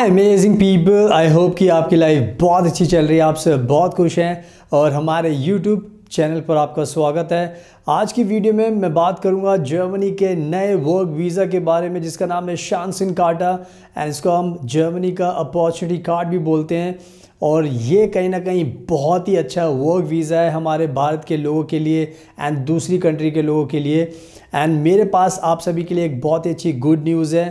Hi amazing people I hope कि आपकी life बहुत अच्छी चल रही है आप सब बहुत खुश हैं और हमारे यूट्यूब चैनल पर आपका स्वागत है आज की वीडियो में मैं बात करूंगा जर्मनी के नए वर्क वीज़ा के बारे में जिसका नाम है शानसिन काटा एंड इसको हम जर्मनी का अपॉर्चुनिटी कार्ड भी बोलते हैं और ये कहीं ना कहीं बहुत ही अच्छा वर्क वीज़ा है हमारे भारत के लोगों के लिए एंड दूसरी कंट्री के लोगों के लिए एंड मेरे पास आप सभी के लिए एक बहुत ही अच्छी गुड न्यूज़ है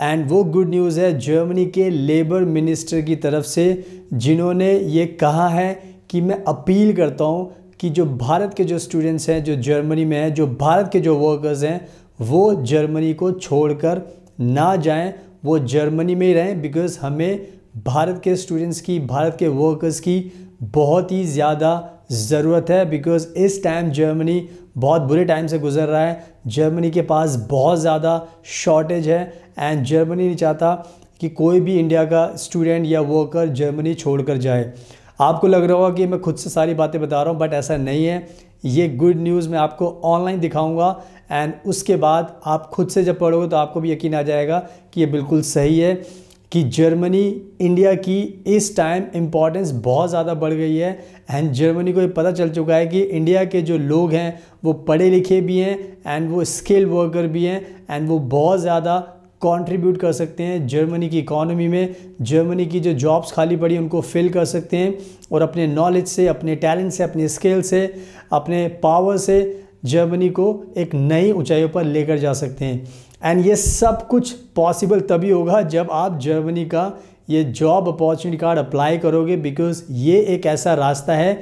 एंड वो गुड न्यूज़ है जर्मनी के लेबर मिनिस्टर की तरफ से जिन्होंने ये कहा है कि मैं अपील करता हूँ कि जो भारत के जो स्टूडेंट्स हैं जो जर्मनी में हैं जो भारत के जो वर्कर्स हैं वो जर्मनी को छोड़कर ना जाएं वो जर्मनी में ही रहें बिकॉज़ हमें भारत के स्टूडेंट्स की भारत के वर्कर्स की बहुत ही ज़्यादा ज़रूरत है बिकॉज़ इस टाइम जर्मनी बहुत बुरे टाइम से गुजर रहा है जर्मनी के पास बहुत ज़्यादा शॉर्टेज है एंड जर्मनी नहीं चाहता कि कोई भी इंडिया का स्टूडेंट या वर्कर जर्मनी छोड़ कर जाए आपको लग रहा होगा कि मैं खुद से सारी बातें बता रहा हूँ बट ऐसा नहीं है ये गुड न्यूज़ मैं आपको ऑनलाइन दिखाऊंगा एंड उसके बाद आप खुद से जब पढ़ोगे तो आपको भी यकीन आ जाएगा कि ये बिल्कुल सही है कि जर्मनी इंडिया की इस टाइम इम्पॉर्टेंस बहुत ज़्यादा बढ़ गई है एंड जर्मनी को ये पता चल चुका है कि इंडिया के जो लोग हैं वो पढ़े लिखे भी हैं एंड वो स्किल वर्कर भी हैं एंड वो बहुत ज़्यादा कंट्रीब्यूट कर सकते हैं जर्मनी की इकोनॉमी में जर्मनी की जो जॉब्स खाली पड़ी उनको फिल कर सकते हैं और अपने नॉलेज से अपने टैलेंट से अपने स्किल से अपने पावर से जर्मनी को एक नई ऊंचाइयों पर लेकर जा सकते हैं एंड ये सब कुछ पॉसिबल तभी होगा जब आप जर्मनी का ये जॉब अपॉर्चुनिटी कार्ड अप्लाई करोगे बिकॉज ये एक ऐसा रास्ता है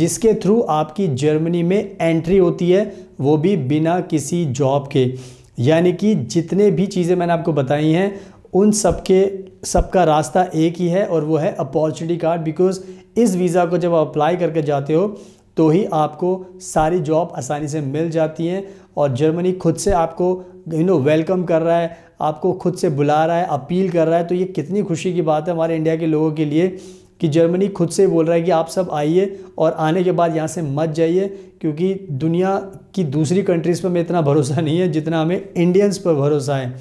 जिसके थ्रू आपकी जर्मनी में एंट्री होती है वो भी बिना किसी जॉब के यानी कि जितने भी चीज़ें मैंने आपको बताई हैं उन सब के सबका रास्ता एक ही है और वो है अपॉर्चुनिटी कार्ड बिकॉज इस वीज़ा को जब आप अप्लाई करके जाते हो तो ही आपको सारी जॉब आसानी से मिल जाती हैं और जर्मनी खुद से आपको यू नो वेलकम कर रहा है आपको खुद से बुला रहा है अपील कर रहा है तो ये कितनी खुशी की बात है हमारे इंडिया के लोगों के लिए कि जर्मनी खुद से बोल रहा है कि आप सब आइए और आने के बाद यहाँ से मत जाइए क्योंकि दुनिया की दूसरी कंट्रीज़ पर हमें इतना भरोसा नहीं है जितना हमें इंडियंस पर भरोसा है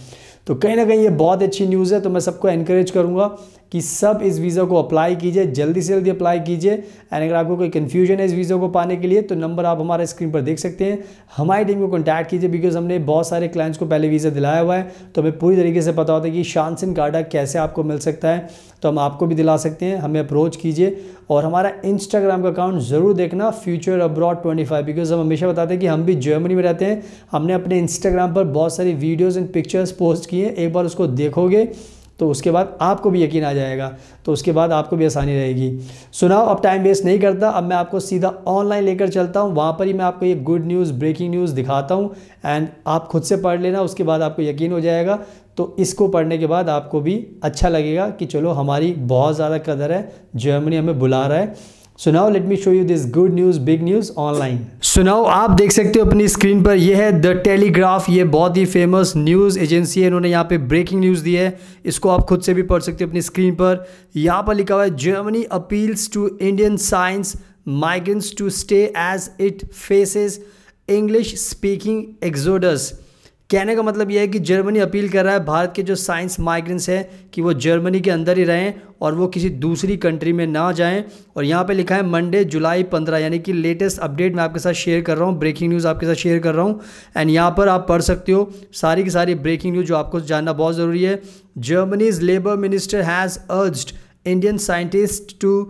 तो कहीं ना कहीं ये बहुत अच्छी न्यूज़ है तो मैं सबको इनक्रेज करूँगा कि सब इस वीज़ा को अप्लाई कीजिए जल्दी से जल्दी अप्लाई कीजिए एंड अगर आपको कोई कन्फ्यूजन है इस वीज़ा को पाने के लिए तो नंबर आप हमारे स्क्रीन पर देख सकते हैं हमारी टीम को कॉन्टैक्ट कीजिए बिकॉज हमने बहुत सारे क्लाइंट्स को पहले वीज़ा दिलाया हुआ है तो हमें पूरी तरीके से पता होता है कि शानसिन कार्डा कैसे आपको मिल सकता है तो हम आपको भी दिला सकते हैं हमें अप्रोच कीजिए और हमारा इंस्टाग्राम का अकाउंट ज़रूर देखना future abroad twenty five because हम हमेशा बताते हैं कि हम भी जर्मनी में रहते हैं हमने अपने इंस्टाग्राम पर बहुत सारी वीडियोज़ एंड पिक्चर्स पोस्ट किए एक बार उसको देखोगे तो उसके बाद आपको भी यकीन आ जाएगा तो उसके बाद आपको भी आसानी रहेगी सुनाओ अब टाइम वेस्ट नहीं करता अब मैं आपको सीधा ऑनलाइन लेकर चलता हूँ वहाँ पर ही मैं आपको ये गुड न्यूज़ ब्रेकिंग न्यूज़ दिखाता हूँ एंड आप खुद से पढ़ लेना उसके बाद आपको यकीन हो जाएगा तो इसको पढ़ने के बाद आपको भी अच्छा लगेगा कि चलो हमारी बहुत ज़्यादा कदर है जर्मनी हमें बुला रहा है so now let me show you this good news big news online so now आप देख सकते हो अपनी स्क्रीन पर यह है द टेलीग्राफ ये बहुत ही फेमस न्यूज एजेंसी है इन्होंने यहाँ पे ब्रेकिंग न्यूज दी है इसको आप खुद से भी पढ़ सकते हो अपनी स्क्रीन पर यहाँ पर लिखा हुआ है Germany appeals to Indian science migrants to stay as it faces English speaking exodus कहने का मतलब यह है कि जर्मनी अपील कर रहा है भारत के जो साइंस माइग्रेंट्स हैं कि वो जर्मनी के अंदर ही रहें और वो किसी दूसरी कंट्री में ना जाएं और यहाँ पे लिखा है मंडे जुलाई पंद्रह यानी कि लेटेस्ट अपडेट मैं आपके साथ शेयर कर रहा हूँ ब्रेकिंग न्यूज़ आपके साथ शेयर कर रहा हूँ एंड यहाँ पर आप पढ़ सकते हो सारी की सारी ब्रेकिंग न्यूज़ जो आपको जानना बहुत ज़रूरी है Germany's labour minister has urged Indian scientist to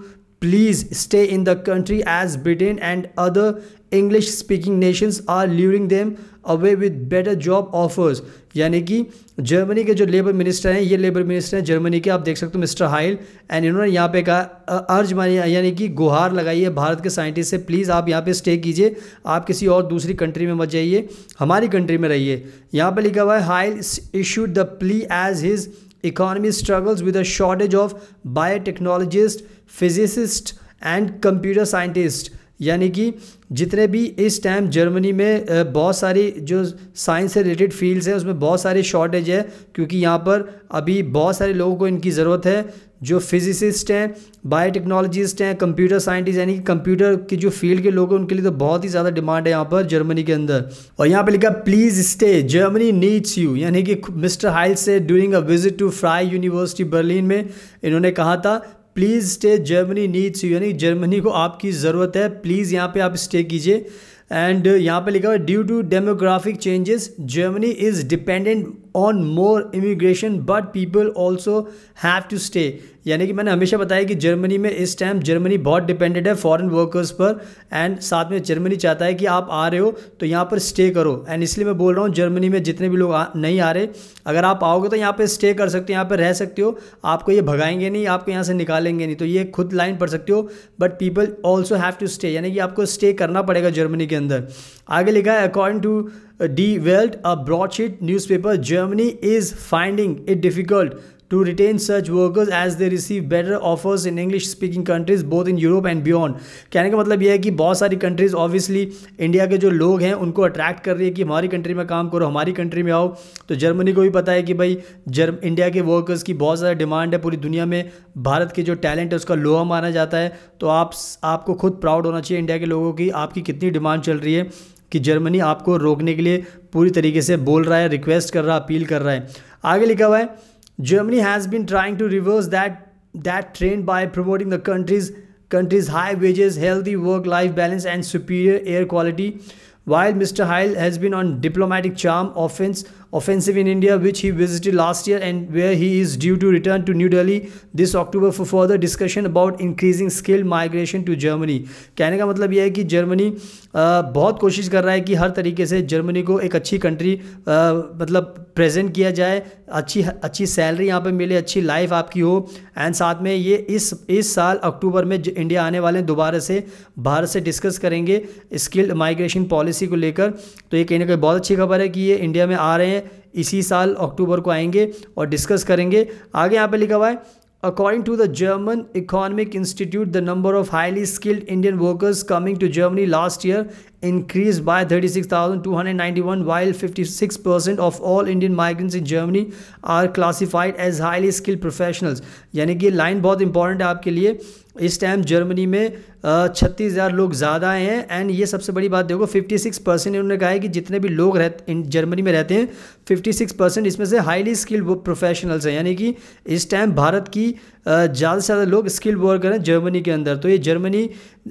please stay in the country as Britain and other English speaking nations are leaving them away with better job offers यानी कि जर्मनी के जो लेबर मिनिस्टर हैं ये labour minister हैं Germany के आप देख सकते हो मिस्टर हाइल एंड इन्होंने यहाँ पे कहा अर्ज मानी यानी कि गुहार लगाई है भारत के साइंटिस्ट से प्लीज़ आप यहाँ पे स्टे कीजिए आप किसी और दूसरी कंट्री में मत जाइए हमारी कंट्री में रहिए यहाँ पर लिखा हुआ है Heil issued the plea as his economy struggles with a shortage of biotechnologist physicist and computer scientist यानी कि जितने भी इस टाइम जर्मनी में बहुत सारी जो साइंस से रिलेटेड फील्ड्स हैं उसमें बहुत सारी शॉर्टेज है क्योंकि यहाँ पर अभी बहुत सारे लोगों को इनकी ज़रूरत है जो फिजिसिस्ट हैं बायोटेक्नोलॉजिस्ट हैं कंप्यूटर साइंटिस्ट यानी कि कंप्यूटर की जो फील्ड के लोग हैं उनके लिए तो बहुत ही ज़्यादा डिमांड है यहाँ पर जर्मनी के अंदर और यहाँ पर लिखा please stay Germany needs you यानी कि मिस्टर हाइल से during a visit to Frei university Berlin में इन्होंने कहा था please stay Germany needs you यानी जर्मनी को आपकी ज़रूरत है प्लीज़ यहाँ पे आप स्टे कीजिए एंड यहाँ पे लिखा हुआ है due to demographic changes Germany is dependent on more immigration but people also have to stay यानी कि मैंने हमेशा बताया कि जर्मनी में इस टाइम जर्मनी बहुत डिपेंडेंट है फॉरेन वर्कर्स पर एंड साथ में जर्मनी चाहता है कि आप आ रहे हो तो यहाँ पर स्टे करो एंड इसलिए मैं बोल रहा हूँ जर्मनी में जितने भी लोग आ, नहीं आ रहे अगर आप आओगे तो यहाँ पर स्टे कर सकते हो यहाँ पर रह सकते हो आपको ये भगाएंगे नहीं आपको यहाँ से निकालेंगे नहीं तो ये खुद लाइन पढ़ सकते हो but people also have to stay यानी कि आपको स्टे करना पड़ेगा जर्मनी के अंदर आगे लिखा है according to Welt a broadsheet newspaper Germany is finding it difficult to retain such workers as they receive better offers in English speaking countries both in Europe and beyond कहने का मतलब यह है कि बहुत सारी कंट्रीज़ ऑब्वियसली इंडिया के जो लोग हैं उनको अट्रैक्ट कर रही है कि हमारी कंट्री में काम करो हमारी कंट्री में आओ तो जर्मनी को भी पता है कि भाई जर्म इंडिया के वर्कर्स की बहुत ज़्यादा डिमांड है पूरी दुनिया में भारत के जो टैलेंट है उसका लोहा माना जाता है तो आप आपको खुद प्राउड होना चाहिए इंडिया के लोगों की आपकी कितनी डिमांड चल रही है कि जर्मनी आपको रोकने के लिए पूरी तरीके से बोल रहा है रिक्वेस्ट कर रहा है अपील कर रहा है आगे लिखा हुआ है Germany has been trying to reverse that that trend by promoting the countries countries high wages healthy work life balance and superior air quality wild mister Heil has been on diplomatic charm offense offensive in India, which he visited last year and where he is due to return to New Delhi this October for further discussion about increasing skilled migration to Germany. कहने का मतलब यह है कि Germany बहुत कोशिश कर रहा है कि हर तरीके से जर्मनी को एक अच्छी कंट्री मतलब प्रेजेंट किया जाए अच्छी अच्छी सैलरी यहाँ पर मिले अच्छी लाइफ आपकी हो एंड साथ में ये इस इस साल अक्टूबर में इंडिया आने वाले हैं दोबारा से भारत से डिस्कस करेंगे स्किल्ड माइग्रेशन पॉलिसी को लेकर तो ये कहने का बहुत अच्छी खबर है कि ये इंडिया में आ रहे हैं इसी साल अक्टूबर को आएंगे और डिस्कस करेंगे आगे यहाँ पे लिखा हुआ है according to the German economic institute the number of highly skilled Indian workers coming to Germany last year increase by thirty six thousand two hundred ninety one while fifty six percent of all Indian migrants in Germany are classified as highly skilled professionals यानी कि ये line बहुत important है आपके लिए इस time Germany में छत्तीस हज़ार लोग ज़्यादा आए हैं एंड ये सबसे बड़ी बात देखो 56 परसेंट इन्होंने कहा है कि जितने भी लोग रहते इन जर्मनी में रहते हैं 56 परसेंट इसमें से हाईली स्किल्ड वो प्रोफेशनल्स हैं यानी कि इस टाइम भारत की ज़्यादा से ज़्यादा लोग स्किल्ड वर्कर हैं जर्मनी के अंदर तो ये जर्मनी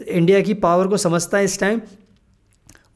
इंडिया की पावर को समझता है इस टाइम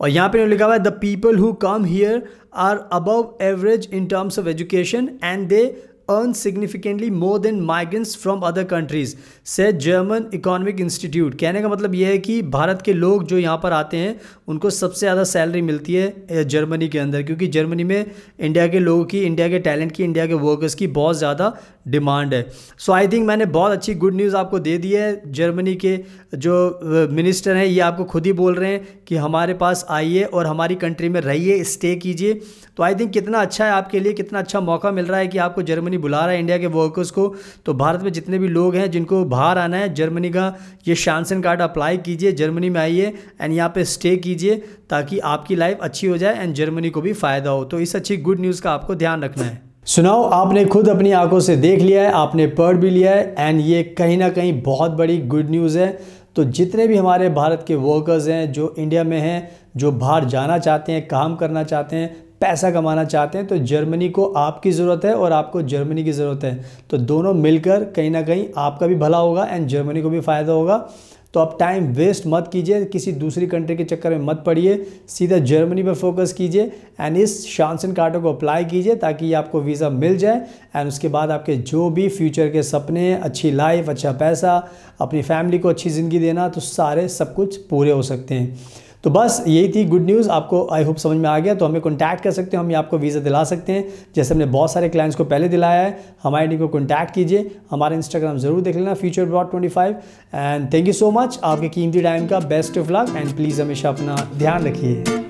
और यहाँ पर लिखा हुआ है the people who come here are above average in terms of education and they earn significantly more than migrants from other countries से जर्मन इकोनॉमिक इंस्टीट्यूट कहने का मतलब यह है कि भारत के लोग जो यहाँ पर आते हैं उनको सबसे ज़्यादा सैलरी मिलती है जर्मनी के अंदर क्योंकि जर्मनी में इंडिया के लोगों की इंडिया के टैलेंट की इंडिया के वर्कर्स की बहुत ज़्यादा डिमांड है सो आई थिंक मैंने बहुत अच्छी गुड न्यूज़ आपको दे दी है जर्मनी के जो मिनिस्टर हैं ये आपको खुद ही बोल रहे हैं कि हमारे पास आइए और हमारी कंट्री में रहिए स्टे कीजिए तो आई थिंक कितना अच्छा है आपके लिए कितना अच्छा मौका मिल रहा है कि आपको जर्मनी बुला रहा है इंडिया के वर्कर्स को तो भारत में जितने भी लोग हैं जिनको बाहर आना है जर्मनी का ये शानसन कार्ड अप्लाई कीजिए जर्मनी में आइए एंड यहाँ पर स्टे कीजिए ताकि आपकी लाइफ अच्छी हो जाए एंड जर्मनी को भी फ़ायदा हो तो इस अच्छी गुड न्यूज़ का आपको ध्यान रखना है सुनाओ आपने खुद अपनी आंखों से देख लिया है आपने पढ़ भी लिया है एंड ये कहीं ना कहीं बहुत बड़ी गुड न्यूज़ है तो जितने भी हमारे भारत के वर्कर्स हैं जो इंडिया में हैं जो बाहर जाना चाहते हैं काम करना चाहते हैं पैसा कमाना चाहते हैं तो जर्मनी को आपकी ज़रूरत है और आपको जर्मनी की ज़रूरत है तो दोनों मिलकर कहीं ना कहीं आपका भी भला होगा एंड जर्मनी को भी फ़ायदा होगा तो आप टाइम वेस्ट मत कीजिए किसी दूसरी कंट्री के चक्कर में मत पड़िए सीधा जर्मनी पर फोकस कीजिए एंड इस शानसन कार्डों को अप्लाई कीजिए ताकि आपको वीज़ा मिल जाए एंड उसके बाद आपके जो भी फ्यूचर के सपने अच्छी लाइफ अच्छा पैसा अपनी फैमिली को अच्छी ज़िंदगी देना तो सारे सब कुछ पूरे हो सकते हैं तो बस यही थी गुड न्यूज़ आपको आई होप समझ में आ गया तो हमें कॉन्टैक्ट कर सकते हैं हम ये आपको वीज़ा दिला सकते हैं जैसे हमने बहुत सारे क्लाइंट्स को पहले दिलाया है हमारे डी को कॉन्टैक्ट कीजिए हमारा इंस्टाग्राम ज़रूर देख लेना future broad twenty five and thank you so much आपके कीमती टाइम का best of luck and please हमेशा अपना ध्यान रखिए